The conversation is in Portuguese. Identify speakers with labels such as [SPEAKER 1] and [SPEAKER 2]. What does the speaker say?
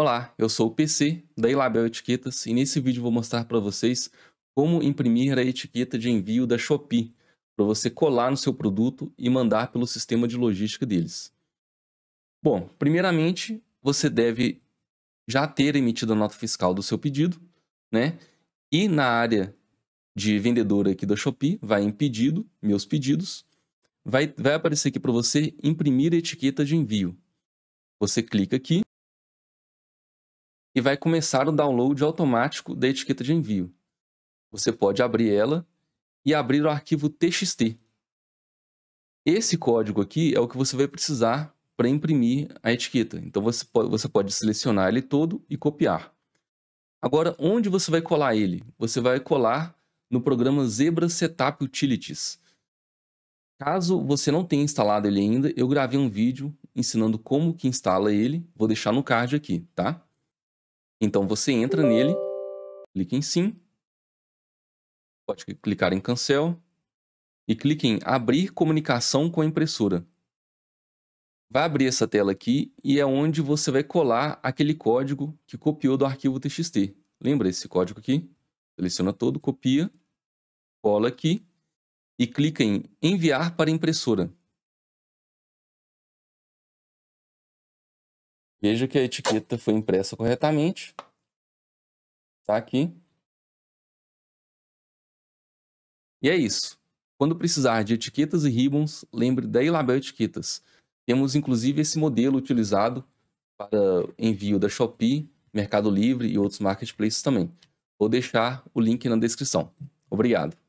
[SPEAKER 1] Olá, eu sou o PC da Ilabel Etiquetas e nesse vídeo vou mostrar para vocês como imprimir a etiqueta de envio da Shopee para você colar no seu produto e mandar pelo sistema de logística deles. Bom, primeiramente você deve já ter emitido a nota fiscal do seu pedido, né? E na área de vendedor aqui da Shopee, vai em pedido, meus pedidos, vai, vai aparecer aqui para você imprimir a etiqueta de envio. Você clica aqui e vai começar o download automático da etiqueta de envio. Você pode abrir ela e abrir o arquivo TXT. Esse código aqui é o que você vai precisar para imprimir a etiqueta. Então você pode, você pode selecionar ele todo e copiar. Agora, onde você vai colar ele? Você vai colar no programa Zebra Setup Utilities. Caso você não tenha instalado ele ainda, eu gravei um vídeo ensinando como que instala ele. Vou deixar no card aqui, tá? Então você entra nele, clica em sim, pode clicar em cancel e clique em abrir comunicação com a impressora. Vai abrir essa tela aqui e é onde você vai colar aquele código que copiou do arquivo txt. Lembra esse código aqui? Seleciona todo, copia,
[SPEAKER 2] cola aqui e clica em enviar para a impressora. Veja que a etiqueta foi impressa corretamente. Está aqui.
[SPEAKER 1] E é isso. Quando precisar de etiquetas e ribbons, lembre da Ilabel Etiquetas. Temos inclusive esse modelo utilizado para envio da Shopee, Mercado Livre e outros marketplaces também. Vou deixar o link na descrição.
[SPEAKER 3] Obrigado.